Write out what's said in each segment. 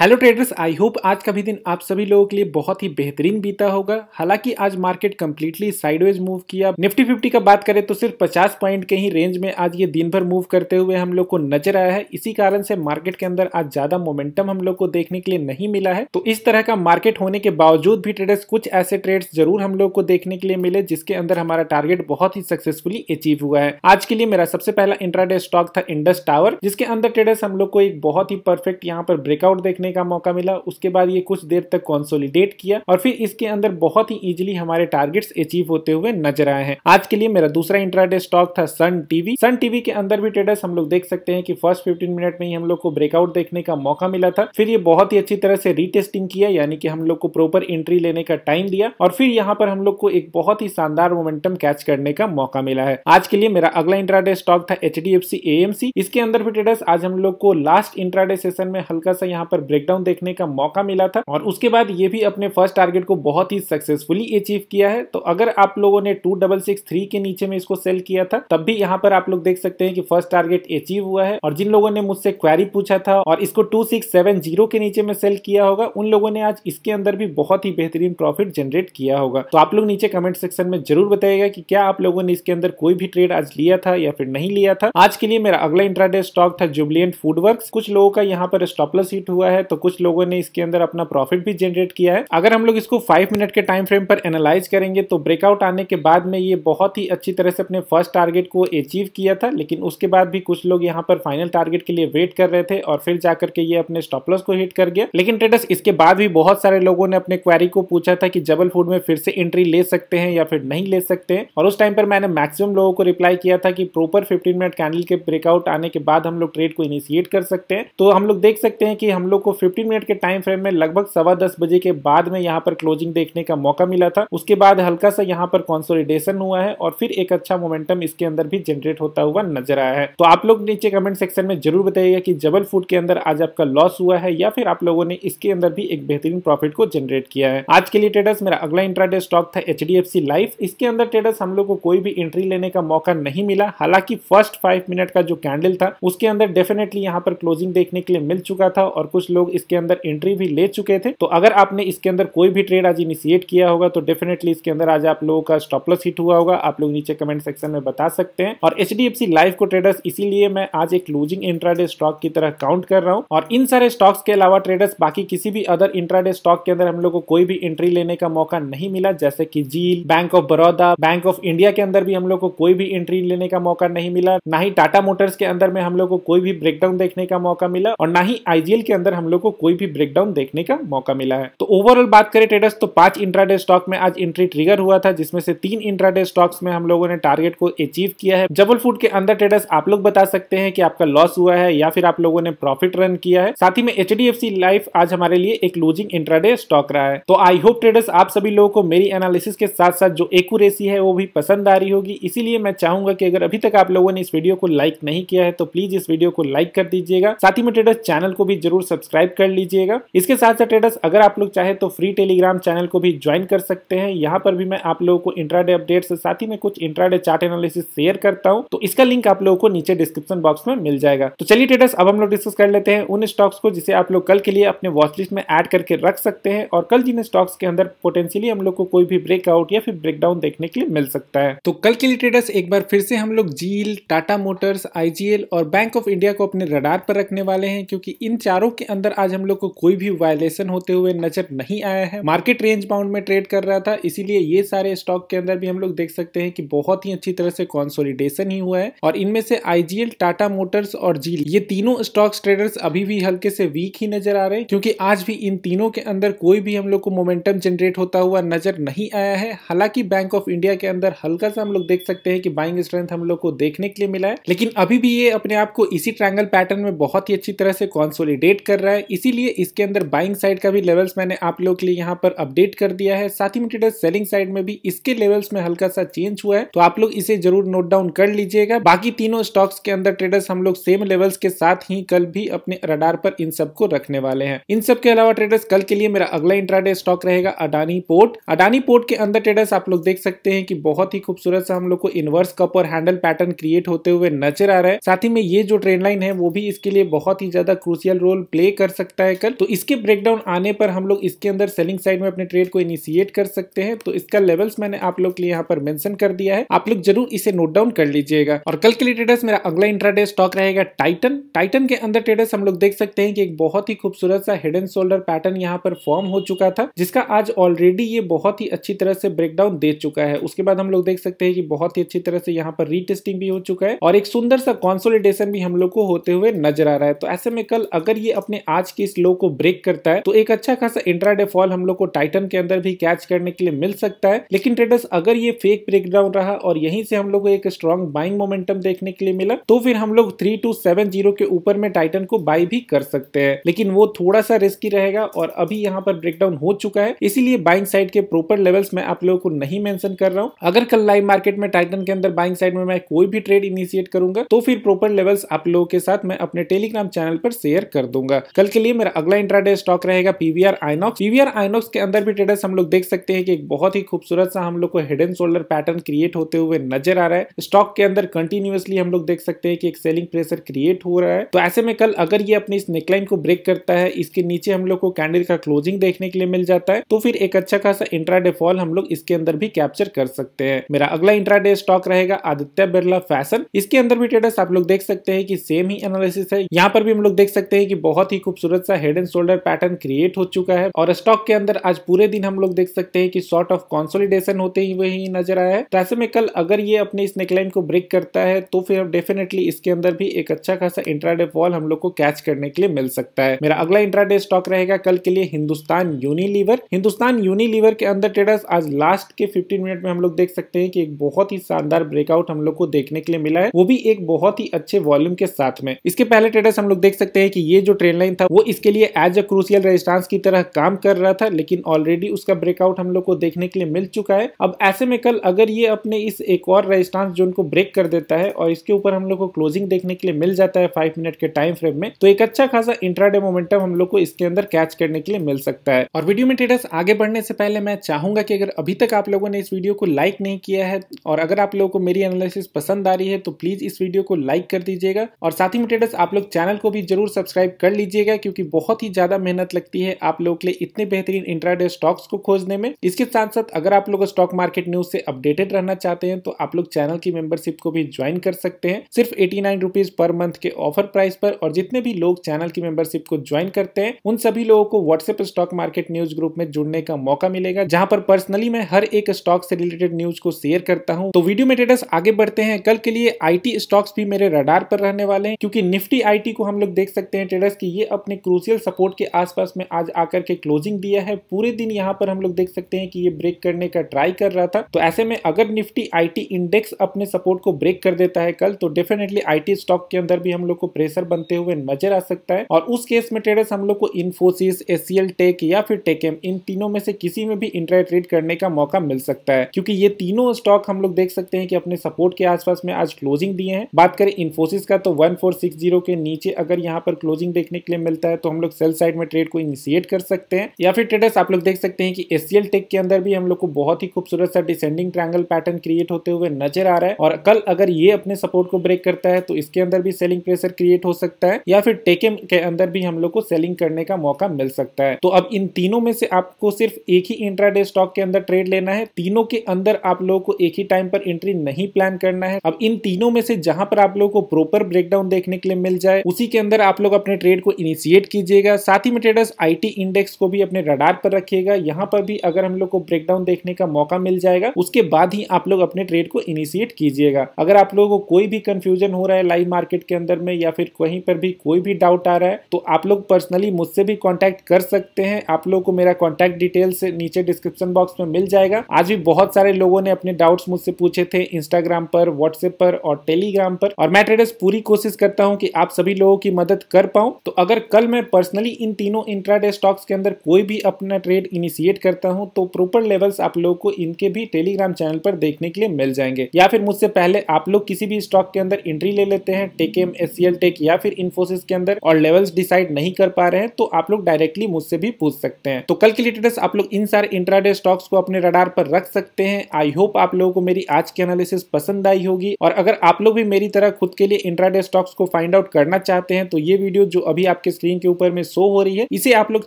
hello traders I hope आज का भी दिन आप सभी लोगों के लिए बहुत ही बेहतरीन बीता होगा हालांकि आज मार्केट कम्प्लीटली साइडवेज मूव किया निफ्टी फिफ्टी का बात करें तो सिर्फ 50 पॉइंट के ही रेंज में आज ये दिन भर मूव करते हुए हम लोग को नजर आया है इसी कारण से मार्केट के अंदर आज ज्यादा मोमेंटम हम लोग को देखने के लिए नहीं मिला है तो इस तरह का मार्केट होने के बावजूद भी ट्रेडर्स कुछ ऐसे ट्रेड जरूर हम लोग को देखने के लिए मिले जिसके अंदर हमारा टारगेट बहुत ही सक्सेसफुली अचीव हुआ है आज के लिए मेरा सबसे पहला इंट्राडे स्टॉक था इंडस टावर जिसके अंदर ट्रेडर्स हम लोग को एक बहुत ही परफेक्ट यहाँ पर ब्रेकआउट देखने करने का मौका मिला उसके बाद ये कुछ देर तक कॉन्सोलिडेट किया और फिर इसके अंदर बहुत ही इजिली हमारे टारगेट्स अचीव होते हुए नजर आए हैं आज के लिए मेरा दूसरा इंट्राडे स्टॉक था सन टीवी सन टीवी के अंदर भी ट्रेडर्स हम लोग देख सकते हैं कि फर्स्ट फिफ्टीन मिनट में ही हम लोग को ब्रेकआउट देखने का मौका मिला था फिर ये बहुत ही अच्छी तरह से रीटेस्टिंग किया यानी कि हम लोग को प्रॉपर एंट्री लेने का टाइम दिया और फिर यहाँ पर हम लोग को एक बहुत ही शानदार मोमेंटम कैच करने का मौका मिला है आज के लिए मेरा अगला इंट्राडे स्टॉक था एच डी इसके अंदर भी ट्रेडर्स आज हम लोग को लास्ट इंट्राडे सेशन में हल्का सा यहाँ पर ब्रेक ब्रेकडाउन देखने का मौका मिला था और उसके बाद ये भी अपने फर्स्ट टारगेट को बहुत ही सक्सेसफुली अचीव किया है तो अगर आप लोगों ने टू डबल सिक्स थ्री के नीचे में इसको सेल किया था तब भी यहाँ पर आप लोग देख सकते हैं कि फर्स्ट टारगेट अचीव हुआ है और जिन लोगों ने मुझसे क्वेरी पूछा था और इसको टू सिक्स सेवन जीरो के नीचे में सेल किया होगा उन लोगों ने आज इसके अंदर भी बहुत ही बेहतरीन प्रॉफिट जनरेट किया होगा तो आप लोग नीचे कमेंट सेक्शन में जरूर बताएगा कि क्या आप लोगों ने इसके अंदर कोई भी ट्रेड आज लिया था या फिर नहीं लिया था आज के लिए मेरा अगला इंट्राडे स्टॉक था जुबलियन फूड कुछ लोगों का यहाँ पर स्टॉपलस हिट हुआ है तो कुछ लोगों ने इसके अंदर अपना प्रॉफिट भी जनरेट किया है अगर हम लोग इसको फाइव मिनट के टाइम फ्रेम पर एनालाइज करेंगे तो ब्रेकआउट आने के बाद में ये बहुत ही अच्छी तरह से अपने फर्स्ट टारगेट को अचीव किया था लेकिन उसके बाद भी कुछ लोग यहाँ पर फाइनल टारगेट के लिए वेट कर रहे थे और फिर जाकर के ये अपने स्टॉपलॉस को हिट कर गया लेकिन ट्रेडर्स इसके बाद भी बहुत सारे लोगों ने अपने क्वेरी को पूछा था कि जबल फूड में फिर से एंट्री ले सकते हैं या फिर नहीं ले सकते हैं और उस टाइम पर मैंने मैक्सिमम लोगों को रिप्लाई किया था कि प्रॉपर फिफ्टीन मिनट कैंडल के ब्रेकआउट आने के बाद हम लोग ट्रेड को इनिशिएट कर सकते हैं तो हम लोग देख सकते हैं कि हम लोग को 15 मिनट के टाइम फ्रेम में लगभग सवा दस बजे के बाद में यहाँ पर क्लोजिंग देखने का मौका मिला था उसके बाद हल्का सा यहाँ पर कॉन्सोलिडेशन हुआ है और फिर एक अच्छा मोमेंटम इसके अंदर भी जनरेट होता हुआ नजर आया है तो आप लोग नीचे कमेंट सेक्शन में जरूर बताइएगा की जबल फूड के अंदर आज आपका लॉस हुआ है या फिर आप लोगों ने इसके अंदर भी एक बेहतरीन प्रॉफिट को जनरेट किया है आज के लिए ट्रेडर्स मेरा अगला इंट्राडे स्टॉक था एच लाइफ इसके अंदर ट्रेडर्स हम लोग को कोई भी एंट्री लेने का मौका नहीं मिला हालांकि फर्स्ट फाइव मिनट का जो कैंडल था उसके अंदर डेफिनेटली यहाँ पर क्लोजिंग देखने के लिए मिल चुका था और कुछ लोग लोग इसके अंदर एंट्री भी ले चुके थे तो अगर आपने इसके अंदर कोई भी ट्रेड आज इनिशिएट किया होगा तो डेफिनेटली इसके अंदर आज आप लोगों का स्टॉपलस हिट हुआ होगा आप लोग नीचे कमेंट सेक्शन में बता सकते हैं और एच लाइफ को ट्रेडर्स इसीलिए मैं आज एक क्लोजिंग इंट्राडे स्टॉक की तरह काउंट कर रहा हूँ और इन सारे स्टॉक्स के अलावा ट्रेडर्स बाकी किसी भी अदर इंट्राडे स्टॉक के अंदर हम लोग को कोई भी एंट्री लेने का मौका नहीं मिला जैसे कि Zeel bank of Baroda bank of India के अंदर भी हम लोग को कोई भी एंट्री लेने का मौका नहीं मिला ना ही टाटा मोटर्स के अंदर में हम लोग को कोई भी ब्रेकडाउन देखने का मौका मिला और ना ही आईजीएल के अंदर हम लोग को कोई भी ब्रेकडाउन देखने का मौका मिला है तो ओवरऑल बात करें ट्रेडर्स तो पांच इंट्राडे स्टॉक में आज एंट्री ट्रिगर हुआ था जिसमें से तीन इंट्राडे स्टॉक्स में हम लोगों ने टारगेट को अचीव किया है जबल फूड के अंदर ट्रेडर्स आप लोग बता सकते हैं कि आपका लॉस हुआ है या फिर आप लोगों ने प्रॉफिट रन किया है साथ ही में एच लाइफ आज हमारे लिए एक लूजिंग इंट्राडे स्टॉक रहा है तो आई होप ट्रेडर्स आप सभी लोगों को मेरी एनालिसिस के साथ साथ जो एक्यूरेसी है वो भी पसंद आ रही होगी इसीलिए मैं चाहूंगा कि अगर अभी तक आप लोगों ने इस वीडियो को लाइक नहीं किया है तो प्लीज इस वीडियो को लाइक कर दीजिएगा साथ ही में ट्रेडर्स चैनल को भी जरूर सब्सक्राइब सब्सक्राइब कर लीजिएगा इसके साथ साथ ट्रेडर्स अगर आप लोग चाहे तो फ्री टेलीग्राम चैनल को भी ज्वाइन कर सकते हैं यहाँ पर भी मैं आप लोगों को इंट्राडे अपडेट साथ ही में कुछ इंट्राडे चार्ट एनालिसिस शेयर करता हूँ तो इसका लिंक आप लोगों को नीचे डिस्क्रिप्शन बॉक्स में मिल जाएगा तो चलिए ट्रेडर्स अब हम लोग डिस्कस कर लेते हैं उन स्टॉक्स को जिसे आप लोग कल के लिए अपने वॉचलिस्ट में एड करके रख सकते हैं और कल जिन स्टॉक्स के अंदर पोटेंशियली हम लोग को कोई भी ब्रेकआउट या फिर ब्रेकडाउन देखने के लिए मिल सकता है तो कल के लिए ट्रेडर्स एक बार फिर से हम लोग जील टाटा मोटर्स आईजीएल और बैंक ऑफ इंडिया को अपने रडार पर रखने वाले हैं क्योंकि इन चारों के अंदर अंदर आज हम लोग को कोई भी वायलेशन होते हुए नजर नहीं आया है मार्केट रेंज बाउंड में ट्रेड कर रहा था इसीलिए ये सारे स्टॉक के अंदर भी हम लोग देख सकते हैं कि बहुत ही अच्छी तरह से कॉन्सोलिडेशन ही हुआ है और इनमें से आईजीएल टाटा मोटर्स और जील ये तीनों स्टॉक्स ट्रेडर्स अभी भी हल्के से वीक ही नजर आ रहे हैं क्योंकि आज भी इन तीनों के अंदर कोई भी हम लोग को मोमेंटम जनरेट होता हुआ नजर नहीं आया है हालांकि बैंक ऑफ इंडिया के अंदर हल्का सा हम लोग देख सकते हैं कि बाइंग स्ट्रेंथ हम लोग को देखने के लिए मिला है लेकिन अभी भी ये अपने आप को इसी ट्रायंगल पैटर्न में बहुत ही अच्छी तरह से कॉन्सोलिडेट कर रहा है है इसीलिए इसके अंदर बाइंग साइड का भी लेवल्स मैंने आप लोग के लिए यहाँ पर अपडेट कर दिया है साथ ही में ट्रेडर सेलिंग साइड में भी इसके लेवल्स में हल्का सा चेंज हुआ है तो आप लोग इसे जरूर नोट डाउन कर लीजिएगा बाकी तीनों स्टॉक्स के अंदर ट्रेडर्स हम लोग सेम लेवल्स के साथ ही कल भी अपने रडार पर इन सबको रखने वाले हैं इन सब के अलावा ट्रेडर्स कल के लिए मेरा अगला इंट्राडे स्टॉक रहेगा अडानी पोर्ट अडानी पोर्ट के अंदर ट्रेडर्स आप लोग देख सकते हैं कि बहुत ही खूबसूरत सा हम लोग को इनवर्स कप और हैंडल पैटर्न क्रिएट होते हुए नजर आ रहा है साथ ही में ये जो ट्रेंड लाइन है वो भी इसके लिए बहुत ही ज्यादा क्रूसियल रोल प्ले कर कर सकता है कल तो इसके ब्रेकडाउन आने पर हम लोग इसके अंदर सेलिंग साइड में अपने ट्रेड को इनिशिएट कर सकते हैं तो इसका लेवल्स मैंने आप लोग के लिए यहाँ पर मेंशन कर दिया है आप लोग जरूर इसे नोट डाउन कर लीजिएगा और कल के लिए ट्रेडर्स मेरा अगला इंट्राडे स्टॉक रहेगा टाइटन टाइटन के अंदर ट्रेडर्स हम लोग देख सकते हैं कि एक बहुत ही खूबसूरत सा हेड एंड शोल्डर पैटर्न यहाँ पर फॉर्म हो चुका था जिसका आज ऑलरेडी ये बहुत ही अच्छी तरह से ब्रेकडाउन दे चुका है उसके बाद हम लोग देख सकते हैं कि बहुत ही अच्छी तरह से यहाँ पर रीटेस्टिंग भी हो चुका है और एक सुंदर सा कॉन्सोलिडेशन भी हम लोग को होते हुए नजर आ रहा है तो ऐसे में कल अगर ये अपने आज की इस लो को ब्रेक करता है तो एक अच्छा खासा इंट्राडे फॉल हम लोग को टाइटन के अंदर भी कैच करने के लिए मिल सकता है लेकिन ट्रेडर्स अगर ये फेक ब्रेकडाउन रहा और यहीं से हम लोग को एक स्ट्रॉन्ग बाइंग मोमेंटम देखने के लिए मिला तो फिर हम लोग थ्री टू सेवन जीरो के ऊपर में टाइटन को बाई भी कर सकते हैं लेकिन वो थोड़ा सा रिस्की रहेगा और अभी यहाँ पर ब्रेकडाउन हो चुका है इसीलिए बाइंग साइड के प्रॉपर लेवल्स मैं आप लोगों को नहीं मेंशन कर रहा हूँ अगर कल लाइव मार्केट में टाइटन के अंदर बाइंग साइड में मैं कोई भी ट्रेड इनिशिएट करूंगा तो फिर प्रॉपर लेवल्स आप लोगों के साथ मैं अपने टेलीग्राम चैनल पर शेयर कर दूंगा कल कल के लिए मेरा अगला इंट्राडे स्टॉक रहेगा पीवीआर आइनॉक्स पीवीआर आइनॉक्स के अंदर भी ट्रेडर्स हम लोग देख सकते हैं कि एक बहुत ही खूबसूरत सा हम लोग को head and shoulder pattern create होते हुए नजर आ रहा है स्टॉक के अंदर कंटिन्यूसली हम लोग देख सकते हैं कि एक सेलिंग प्रेशर क्रिएट हो रहा है तो ऐसे में कल अगर ये अपनी इस नेकलाइन को ब्रेक करता है इसके नीचे हम लोग को कैंडल का क्लोजिंग देखने के लिए मिल जाता है तो फिर एक अच्छा खासा इंट्राडे फॉल हम लोग इसके अंदर भी कैप्चर कर सकते हैं मेरा अगला इंट्राडे स्टॉक रहेगा आदित्य बिरला फैशन इसके अंदर भी ट्रेडर्स आप लोग देख सकते हैं कि सेम ही एनालिसिस है यहाँ पर भी हम लोग देख सकते हैं कि बहुत ही खूब खूबसूरत सा head and shoulder pattern create हो चुका है और स्टॉक के अंदर आज पूरे दिन हम लोग देख सकते हैं कि सॉर्ट ऑफ कॉन्सोलिडेशन होते ही वही नजर आया है तो ऐसे में कल अगर ये अपने इस नेकलाइन को ब्रेक करता है तो फिर डेफिनेटली इसके अंदर भी एक अच्छा खासा इंट्राडे फॉल हम लोग को कैच करने के लिए मिल सकता है मेरा अगला इंट्राडे स्टॉक रहेगा कल के लिए हिंदुस्तान यूनिलीवर हिंदुस्तान यूनिलीवर के अंदर ट्रेडर्स आज लास्ट के 15 मिनट में हम लोग देख सकते हैं कि एक बहुत ही शानदार ब्रेकआउट हम लोग को देखने के लिए मिला है वो भी एक बहुत ही अच्छे वॉल्यूम के साथ में इसके पहले ट्रेडर्स हम लोग देख सकते हैं कि ये जो ट्रेन लाइन था वो इसके लिए एज अ क्रूसियल रेजिस्टेंस की तरह काम कर रहा था लेकिन ऑलरेडी उसका ब्रेकआउट हम लोग को देखने के लिए मिल चुका है अब ऐसे में कल अगर ये अपने इस एक और रेजिस्टेंस जोन को ब्रेक कर देता है और इसके ऊपर हम लोग को क्लोजिंग देखने के लिए मिल जाता है फाइव मिनट के टाइम फ्रेम में तो एक अच्छा खासा इंट्राडे मोमेंटम हम लोग को इसके अंदर कैच करने के लिए मिल सकता है और वीडियो में ट्रेडर्स आगे बढ़ने से पहले मैं चाहूंगा कि अगर अभी तक आप लोगों ने इस वीडियो को लाइक नहीं किया है और अगर आप लोगों को मेरी एनालिसिस पसंद आ रही है तो प्लीज इस वीडियो को लाइक कर दीजिएगा और साथ ही में ट्रेडर्स आप लोग चैनल को भी जरूर सब्सक्राइब कर लीजिएगा रखिएगा क्योंकि बहुत ही ज्यादा मेहनत लगती है आप लोगों के लिए इतने बेहतरीन इंट्राडे स्टॉक्स को खोजने में इसके साथ साथ अगर आप लोग स्टॉक मार्केट न्यूज से अपडेटेड रहना चाहते हैं तो आप लोग चैनल की मेंबरशिप को भी ज्वाइन कर सकते हैं सिर्फ eighty nine rupees per month के ऑफर प्राइस पर और जितने भी लोग चैनल की मेंबरशिप को ज्वाइन करते हैं उन सभी लोगों को WhatsApp stock market news group में जुड़ने का मौका मिलेगा जहां पर पर्सनली मैं हर एक स्टॉक से रिलेटेड न्यूज को शेयर करता हूं तो वीडियो में ट्रेडर्स आगे बढ़ते हैं कल के लिए आईटी स्टॉक्स भी मेरे रडार पर रहने वाले हैं क्योंकि निफ्टी आईटी को हम लोग देख सकते हैं ट्रेडर्स की ये अपने क्रूसियल सपोर्ट के आसपास में आज आकर के क्लोजिंग दिया है पूरे दिन यहाँ पर हम लोग देख सकते हैं कि ये ब्रेक करने का ट्राई कर रहा था तो ऐसे में अगर निफ्टी आई इंडेक्स अपने सपोर्ट को ब्रेक कर देता है कल तो डेफिनेटली आई स्टॉक के अंदर भी हम लोग को प्रेशर बनते हुए नजर आ सकता है और उस केस में ट्रेडर्स हम लोग को इन्फोसिस एसीएल टेक या फिर टेकेम इन तीनों में से किसी में भी इंट्रा ट्रेड करने का मौका मिल सकता है क्योंकि ये तीनों स्टॉक हम लोग देख सकते हैं कि अपने सपोर्ट के आसपास में आज क्लोजिंग दिए हैं बात करें इन्फोसिस का तो वन के नीचे अगर यहाँ पर क्लोजिंग देखने के लिए मिलता है तो हम लोग सेल साइड में ट्रेड को इनिशिएट कर सकते हैं या फिर ट्रेडर्स आप लोग देख सकते हैं कि एसियल टेक के अंदर भी हम लोग को बहुत ही खूबसूरत सा डिसेंडिंग ट्रायंगल पैटर्न क्रिएट होते हुए नजर आ रहा है और कल अगर ये अपने सपोर्ट को ब्रेक करता है तो इसके अंदर भी सेलिंग प्रेशर क्रिएट हो सकता है या फिर टेकेम के अंदर भी हम लोग को सेलिंग करने का मौका मिल सकता है तो अब इन तीनों में से आपको सिर्फ एक ही इंट्रा स्टॉक के अंदर ट्रेड लेना है तीनों के अंदर आप लोगों को एक ही टाइम पर एंट्री नहीं प्लान करना है अब इन तीनों में से जहां पर आप लोगों को प्रॉपर ब्रेकडाउन देखने के लिए मिल जाए उसी के अंदर आप लोग अपने ट्रेड को इनिशियल इनिशिएट कीजिएगा साथ ही में ट्रेडर्स आईटी इंडेक्स को भी अपने रडार पर रखिएगा यहाँ पर भी अगर हम लोग को ब्रेकडाउन देखने का मौका मिल जाएगा उसके बाद ही आप लोग अपने ट्रेड को इनिशिएट कीजिएगा अगर आप लोगों को कोई भी कंफ्यूजन हो रहा है लाइव मार्केट के अंदर में या फिर कहीं पर भी कोई भी डाउट आ रहा है तो आप लोग पर्सनली मुझसे भी कॉन्टेक्ट कर सकते हैं आप लोग को मेरा कॉन्टैक्ट डिटेल्स नीचे डिस्क्रिप्शन बॉक्स में मिल जाएगा आज भी बहुत सारे लोगों ने अपने डाउट्स मुझसे पूछे थे इंस्टाग्राम पर व्हाट्सएप पर और टेलीग्राम पर और मैं ट्रेडर्स पूरी कोशिश करता हूँ की आप सभी लोगों की मदद कर पाऊँ तो अगर कल मैं पर्सनली इन तीनों इंट्राडे स्टॉक्स के अंदर कोई भी अपना ट्रेड इनिशिएट करता हूं तो प्रॉपर लेवल्स आप लोगों को इनके भी टेलीग्राम चैनल पर देखने के लिए मिल जाएंगे या फिर मुझसे पहले आप लोग किसी भी स्टॉक के अंदर एंट्री ले लेते हैं टेकेम एस टेक या फिर इन्फोसिस के अंदर और लेवल्स डिसाइड नहीं कर पा रहे हैं तो आप लोग डायरेक्टली मुझसे भी पूछ सकते हैं तो कल के लेटेस्ट आप लोग इन सारे इंट्राडे स्टॉक्स को अपने रडार पर रख सकते हैं आई होप आप लोगों को मेरी आज की एनालिसिस पसंद आई होगी और अगर आप लोग भी मेरी तरह खुद के लिए इंट्राडे स्टॉक्स को फाइंड आउट करना चाहते हैं तो ये वीडियो जो अभी आपके स्क्रीन के ऊपर में शो हो रही है इसे आप लोग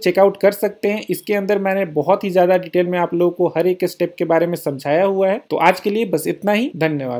चेकआउट कर सकते हैं इसके अंदर मैंने बहुत ही ज्यादा डिटेल में आप लोगों को हर एक स्टेप के बारे में समझाया हुआ है तो आज के लिए बस इतना ही धन्यवाद